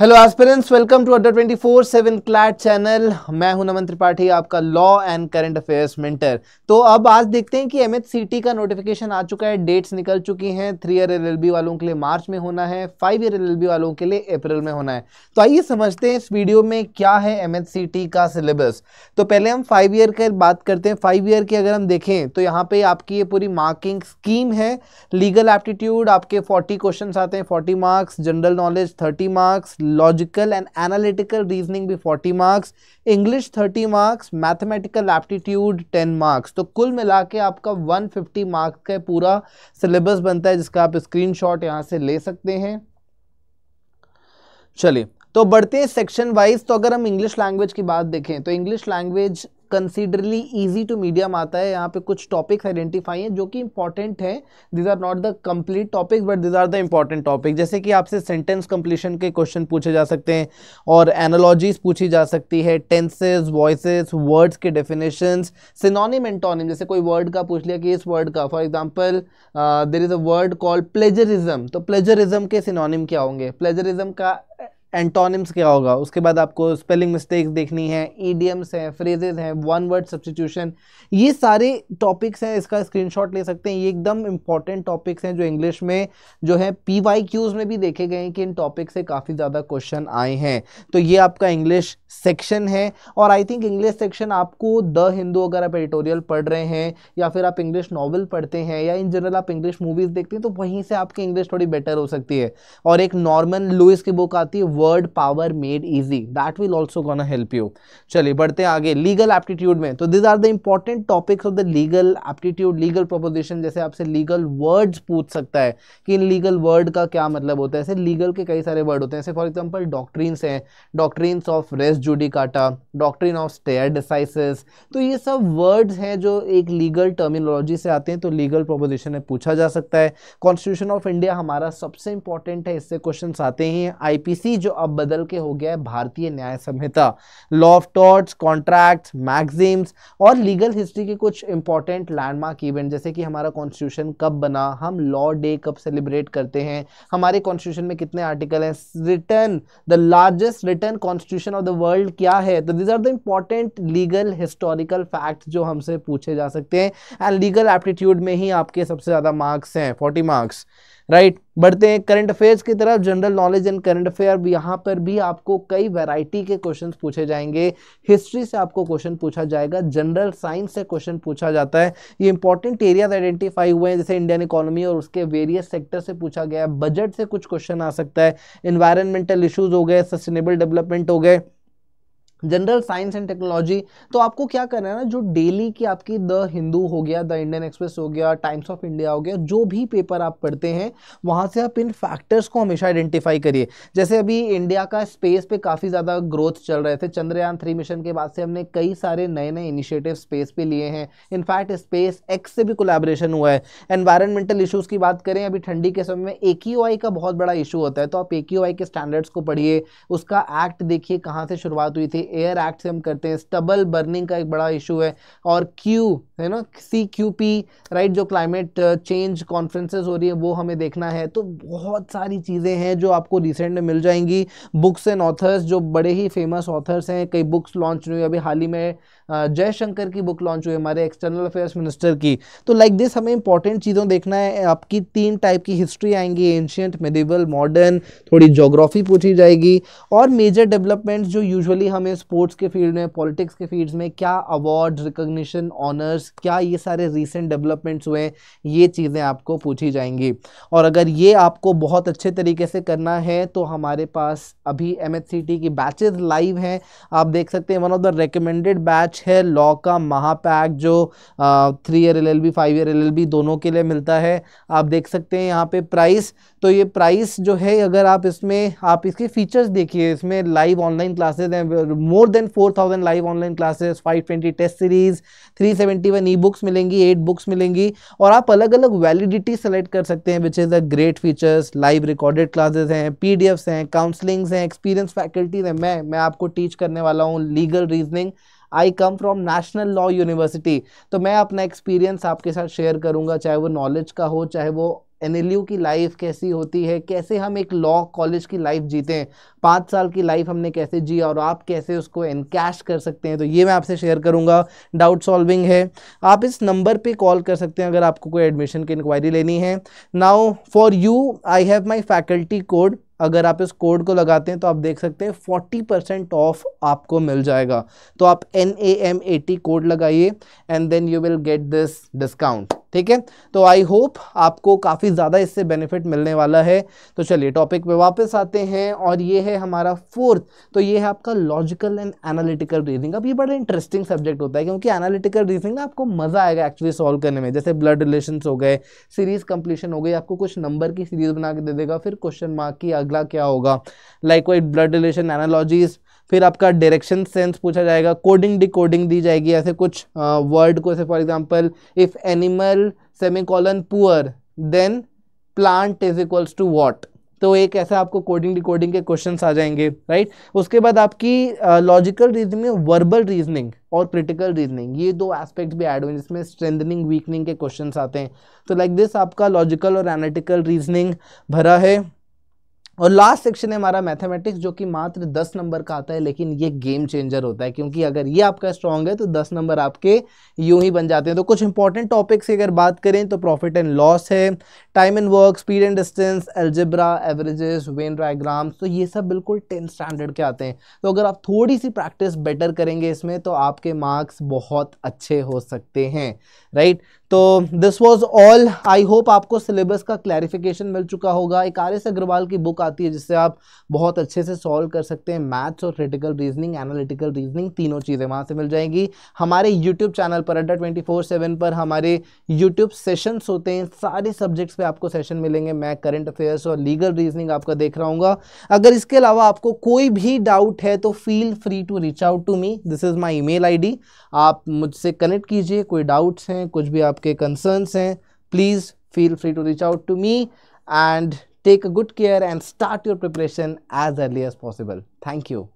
hello aspirants welcome to under twenty four seven CLAT channel मैं हूं नमन त्रिपाठी आपका law and current affairs mentor तो अब आज देखते हैं कि एम का नोटिफिकेशन आ चुका है डेट्स निकल चुकी हैं थ्री ईयर एल वालों के लिए मार्च में होना है फाइव ईयर एल वालों के लिए अप्रैल में होना है तो आइए समझते हैं इस वीडियो में क्या है एम का सिलेबस तो पहले हम फाइव ईयर की बात करते हैं फाइव ईयर की अगर हम देखें तो यहाँ पर आपकी ये पूरी मार्किंग स्कीम है लीगल एप्टीट्यूड आपके फोर्टी क्वेश्चन आते हैं forty marks general knowledge thirty marks logical and analytical reasoning भी 40 marks English 30 marks mathematical aptitude 10 marks तो कुल मिला के आपका 150 मार्क्स का पूरा सिलेबस बनता है जिसका आप स्क्रीनशॉट यहां से ले सकते हैं चलिए तो बढ़ते हैं सेक्शन वाइज तो अगर हम इंग्लिश लैंग्वेज की बात देखें तो English language considerably easy to medium आता है यहाँ पे कुछ टॉपिक्स आइडेंटिफाई हैं जो कि इंपॉर्टेंट हैं these are not the complete topic but these are the important topic जैसे कि आपसे सेंटेंस कंप्लीशन के क्वेश्चन पूछे जा सकते हैं और एनोलॉजीज पूछी जा सकती है टेंसेज वॉइस वर्ड्स के डेफिनेशंस सिनोनिम एंटोनिम जैसे कोई वर्ड का पूछ लिया कि इस वर्ड का for example there is a word call plagiarism तो प्लेजरिज्म के सिनोनिम क्या होंगे प्लेजरिज्म का एंटोनिम्स क्या होगा उसके बाद आपको स्पेलिंग मिस्टेक्स देखनी है ईडियम्स हैं फ्रेजेज हैं वन वर्ड सब्सटीट्यूशन ये सारे टॉपिक्स हैं इसका स्क्रीनशॉट ले सकते हैं ये एकदम इंपॉर्टेंट टॉपिक्स हैं जो इंग्लिश में जो है पी वाई क्यूज़ में भी देखे गए हैं कि इन टॉपिक से काफ़ी ज़्यादा क्वेश्चन आए हैं तो ये आपका इंग्लिश सेक्शन है और आई थिंक इंग्लिश सेक्शन आपको द हिंदू अगर आप एडिटोरियल पढ़ रहे हैं या फिर आप इंग्लिश नॉवल पढ़ते हैं या इन जनरल आप इंग्लिश मूवीज़ देखते हैं तो वहीं से आपकी इंग्लिश थोड़ी बेटर हो सकती है और एक नॉर्मन लुइस की बुक आती है word power made easy that will also gonna help you चलिए बढ़ते हैं आगे लीगल एप्टीट्यूड में तो these are the important topics of the legal aptitude legal proposition जैसे आपसे लीगल वर्ड्स पूछ सकता है कि इन लीगल वर्ड का क्या मतलब होता है ऐसे लीगल के कई सारे वर्ड होते हैं ऐसे फॉर एग्जाम्पल डॉक्ट्रीन्स हैं doctrines of res judicata doctrine of stare decisis तो ये सब वर्ड्स हैं जो एक लीगल टर्मिनोलॉजी से आते हैं तो लीगल प्रोपोजिशन में पूछा जा सकता है कॉन्स्टिट्यूशन ऑफ इंडिया हमारा सबसे इंपॉर्टेंट है इससे क्वेश्चन आते ही आईपीसी जो अब बदल के हो गया है Bharatiya Nyaya Sanhita law of torts contract maxims और लीगल हिस्ट्री के कुछ इंपॉर्टेंट लैंडमार्क इवेंट जैसे कि हमारा कॉन्स्टिट्यूशन कब बना हम लॉ डे कब सेलिब्रेट करते हैं हमारे कॉन्स्टिट्यूशन में कितने आर्टिकल हैं written the largest written constitution of the world क्या है तो these are the important legal historical fact जो हमसे पूछे जा सकते हैं एंड लीगल एप्टीट्यूड में ही आपके सबसे ज़्यादा मार्क्स हैं फोर्टी मार्क्स राइट बढ़ते हैं करंट अफेयर्स की तरफ general knowledge and current affair यहाँ पर भी आपको कई वैरायटी के क्वेश्चन पूछे जाएंगे हिस्ट्री से आपको क्वेश्चन पूछा जाएगा जनरल साइंस से क्वेश्चन पूछा जाता है ये इंपॉर्टेंट एरियाज आइडेंटिफाई हुए हैं जैसे इंडियन इकोनॉमी और उसके वेरियस सेक्टर से पूछा गया है बजट से कुछ क्वेश्चन आ सकता है इन्वायरमेंटल इशूज़ हो गए सस्टेनेबल डेवलपमेंट हो गए जनरल साइंस एंड टेक्नोलॉजी तो आपको क्या करना है ना जो डेली की आपकी द हिंदू हो गया द इंडियन एक्सप्रेस हो गया टाइम्स ऑफ इंडिया हो गया जो भी पेपर आप पढ़ते हैं वहाँ से आप इन फैक्टर्स को हमेशा आइडेंटिफाई करिए जैसे अभी इंडिया का स्पेस पे काफ़ी ज़्यादा ग्रोथ चल रहे थे चंद्रयान थ्री मिशन के बाद से हमने कई सारे नए नए इनिशिएटिव स्पेस पे लिए हैं इनफैक्ट स्पेस एक्स से भी कोलेब्रेशन हुआ है एनवायरमेंटल इशूज़ की बात करें अभी ठंडी के समय में ए का बहुत बड़ा इशू होता है तो आप ए के स्टैंडर्ड्स को पढ़िए उसका एक्ट देखिए कहाँ से शुरुआत हुई थी एयर एक्ट से हम करते हैं स्टबल बर्निंग का एक बड़ा इशू है और क्यू है ना सी क्यू पी राइट जो क्लाइमेट चेंज कॉन्फ्रेंसेस हो रही है वो हमें देखना है तो बहुत सारी चीज़ें हैं जो आपको रिसेंट में मिल जाएंगी बुक्स एंड ऑथर्स जो बड़े ही फेमस ऑथर्स हैं कई बुक्स लॉन्च हुई अभी हाल ही में जयशंकर की बुक लॉन्च हुई हमारे एक्सटर्नल अफेयर्स मिनिस्टर की तो लाइक दिस हमें इंपॉर्टेंट चीज़ों देखना है आपकी तीन टाइप की हिस्ट्री आएंगी एंशियंट मेडिवल मॉडर्न थोड़ी जोग्राफी पूछी जाएगी और मेजर डेवलपमेंट्स जो यूजुअली हमें स्पोर्ट्स के फील्ड में पॉलिटिक्स के फील्ड में क्या अवार्ड रिकोगशन ऑनर्स क्या ये सारे रिसेंट डेवलपमेंट्स हुए ये चीज़ें आपको पूछी जाएंगी और अगर ये आपको बहुत अच्छे तरीके से करना है तो हमारे पास अभी एम की बैचेज लाइव हैं आप देख सकते हैं one of the recommended batch batch है लॉ का महापैक जो three year L five year L दोनों के लिए मिलता है आप देख सकते हैं यहाँ पे प्राइस तो ये प्राइस जो है अगर आप इसमें आप इसके फीचर्स देखिए इसमें लाइव ऑनलाइन क्लासेज हैं more than four thousand live online classes five twenty test series three seventy one e books मिलेंगी एट बुक्स मिलेंगी और आप अलग अलग वैलिडिटी सेलेक्ट कर सकते हैं which is a great features live recorded classes हैं पी डी एफ्स हैं काउंसलिंग्स हैं एक्सपीरियंस फैकल्टीज हैं मैं मैं आपको टीच करने वाला हूँ legal reasoning I come from national law university तो मैं अपना एक्सपीरियंस आपके साथ शेयर करूँगा चाहे वो नॉलेज का हो चाहे वो एन की लाइफ कैसी होती है कैसे हम एक लॉ कॉलेज की लाइफ जीते हैं पाँच साल की लाइफ हमने कैसे जी और आप कैसे उसको इनकैश कर सकते हैं तो ये मैं आपसे शेयर करूँगा डाउट सॉल्विंग है आप इस नंबर पे कॉल कर सकते हैं अगर आपको कोई एडमिशन की इंक्वायरी लेनी है now for you I have my faculty code अगर आप इस कोड को लगाते हैं तो आप देख सकते हैं फोर्टी परसेंट ऑफ आपको मिल जाएगा तो आप N A M A T code लगाइए and then you will get this discount ठीक है तो आई होप आपको काफ़ी ज़्यादा इससे बेनिफिट मिलने वाला है तो चलिए टॉपिक पे वापस आते हैं और ये है हमारा फोर्थ तो ये है आपका लॉजिकल एंड एनालिटिकल रीजनिंग अब ये बड़ा इंटरेस्टिंग सब्जेक्ट होता है क्योंकि एनालिटिकल रीजनिंग ना आपको मज़ा आएगा एक्चुअली सॉल्व करने में जैसे ब्लड रिलेशन हो गए सीरीज़ कंप्लीशन हो गई आपको कुछ नंबर की सीरीज़ बना के दे देगा फिर क्वेश्चन मार्क की अगला क्या होगा like white blood relation analogies फिर आपका डायरेक्शन सेंस पूछा जाएगा कोडिंग डिकोडिंग दी जाएगी ऐसे कुछ वर्ड को ऐसे for example if animal semicolon poor then plant is equals to what तो एक ऐसा आपको कोडिंग डिकोडिंग के क्वेश्चंस आ जाएंगे राइट उसके बाद आपकी लॉजिकल रीजनिंग में वर्बल रीजनिंग और क्रिटिकल रीजनिंग ये दो एस्पेक्ट्स भी ऐड हुए जिसमें स्ट्रेंथनिंग वीकनिंग के क्वेश्चंस आते हैं तो लाइक दिस आपका लॉजिकल और एनालिटिकल रीजनिंग भरा है और लास्ट सेक्शन है हमारा मैथमेटिक्स जो कि मात्र दस नंबर का आता है लेकिन ये गेम चेंजर होता है क्योंकि अगर ये आपका स्ट्रॉन्ग है तो दस नंबर आपके यूं ही बन जाते हैं तो कुछ इंपॉर्टेंट टॉपिक्स की अगर बात करें तो प्रॉफिट एंड लॉस है time and work speed and distance algebra averages Venn diagrams तो ये सब बिल्कुल टेंथ स्टैंडर्ड के आते हैं तो अगर आप थोड़ी सी प्रैक्टिस बेटर करेंगे इसमें तो आपके मार्क्स बहुत अच्छे हो सकते हैं राइट तो this was all I hope आपको सिलेबस का क्लैरिफिकेशन मिल चुका होगा एक आर एस अग्रवाल की बुक आती है जिससे आप बहुत अच्छे से सॉल्व कर सकते हैं मैथ्स और क्रिटिकल रीजनिंग एनालिटिकल रीजनिंग तीनों चीज़ें वहाँ से मिल जाएंगी हमारे यूट्यूब चैनल पर अड्डा ट्वेंटी फोर सेवन पर हमारे यूट्यूब सेशंस होते हैं सारे सब्जेक्ट्स पर आपको सेशन मिलेंगे मैं करंट अफेयर्स और लीगल रीजनिंग आपका देख रहा हूँ अगर इसके अलावा आपको कोई भी डाउट है तो feel free to reach out to me this is my email आप मुझसे कनेक्ट कीजिए कोई डाउट्स हैं कुछ भी आप आपके कंसर्न्स हैं please feel free to reach out to me and take a good care and start your preparation as early as possible thank you